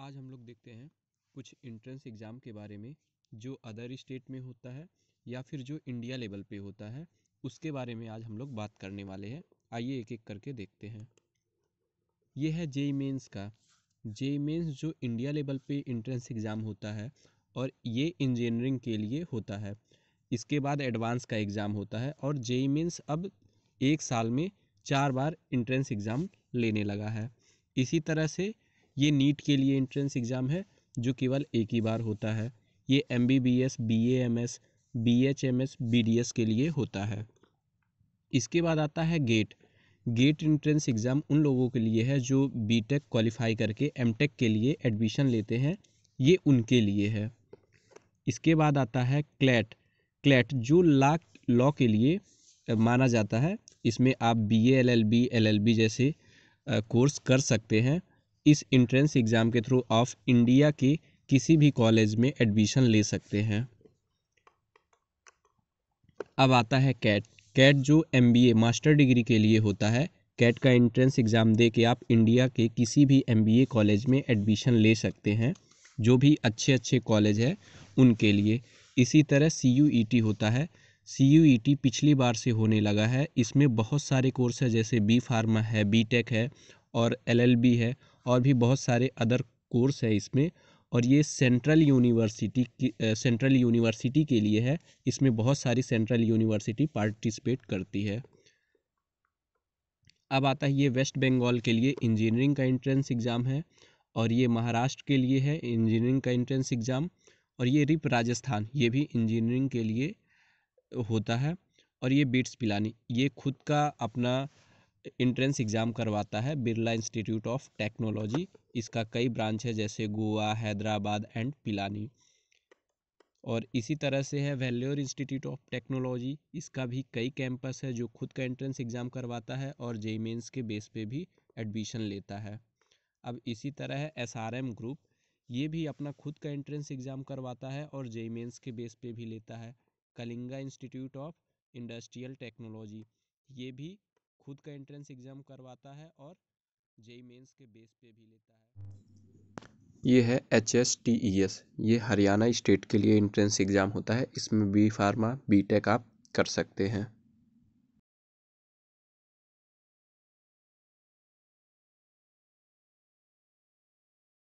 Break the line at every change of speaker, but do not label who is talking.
आज हम लोग देखते हैं कुछ इंट्रेंस एग्ज़ाम के बारे में जो अदर स्टेट में होता है या फिर जो इंडिया लेवल पे होता है उसके बारे में आज हम लोग बात करने वाले हैं आइए एक एक करके देखते हैं ये है जेई मेन्स का जेई मेन्स जो इंडिया लेवल पे इंट्रेंस एग्ज़ाम होता है और ये इंजीनियरिंग के लिए होता है इसके बाद एडवांस का एग्ज़ाम होता है और जेई मेन्स अब एक साल में चार बार इंट्रेंस एग्ज़ाम लेने लगा है इसी तरह से ये नीट के लिए एंट्रेंस एग्ज़ाम है जो केवल एक ही बार होता है ये M B B S B A M S B H M S B D S के लिए होता है इसके बाद आता है गेट गेट एंट्रेंस एग्ज़ाम उन लोगों के लिए है जो बी टेक क्वालिफाई करके एम टेक के लिए एडमिशन लेते हैं ये उनके लिए है इसके बाद आता है क्लैट क्लैट जो ला लॉ के लिए माना जाता है इसमें आप B A L L B L L B जैसे कोर्स कर सकते हैं इस इंट्रेंस एग्ज़ाम के थ्रू ऑफ इंडिया के किसी भी कॉलेज में एडमिशन ले सकते हैं अब आता है कैट कैट जो M B A master degree के लिए होता है कैट का एंट्रेंस एग्ज़ाम दे के आप इंडिया के किसी भी एम बी ए कॉलेज में एडमिशन ले सकते हैं जो भी अच्छे अच्छे कॉलेज है उनके लिए इसी तरह सी यू ई टी होता है सी यू टी पिछली बार से होने लगा है इसमें बहुत सारे कोर्स है जैसे बी फार्मा है बी टेक है और एल एल बी है और भी बहुत सारे अदर कोर्स है इसमें और ये सेंट्रल यूनिवर्सिटी की सेंट्रल यूनिवर्सिटी के लिए है इसमें बहुत सारी सेंट्रल यूनिवर्सिटी पार्टिसिपेट करती है अब आता है ये वेस्ट बंगाल के लिए इंजीनियरिंग का एंट्रेंस एग्ज़ाम है और ये महाराष्ट्र के लिए है इंजीनियरिंग का एंट्रेंस एग्ज़ाम और ये रिप राजस्थान ये भी इंजीनियरिंग के लिए होता है और ये बीट्स पिलानी ये खुद का अपना इंट्रेंस एग्ज़ाम करवाता है बिरला इंस्टीट्यूट ऑफ टेक्नोलॉजी इसका कई ब्रांच है जैसे गोवा हैदराबाद एंड पिलानी और इसी तरह से है वेल्योर इंस्टीट्यूट ऑफ टेक्नोलॉजी इसका भी कई कैंपस है जो खुद का एंट्रेंस एग्ज़ाम करवाता है और जेई मेन्स के बेस पे भी एडमिशन लेता है अब इसी तरह है एस ग्रुप ये भी अपना खुद का एंट्रेंस एग्ज़ाम करवाता है और जेई मेन्स के बेस पे भी लेता है Kalinga institute of industrial technology ये भी खुद का एंट्रेंस एग्ज़ाम करवाता है और जेई मेंस के बेस पे भी लेता है ये है H S T E S ये हरियाणा स्टेट के लिए एंट्रेंस एग्ज़ाम होता है इसमें बी फार्मा बी टेक आप कर सकते हैं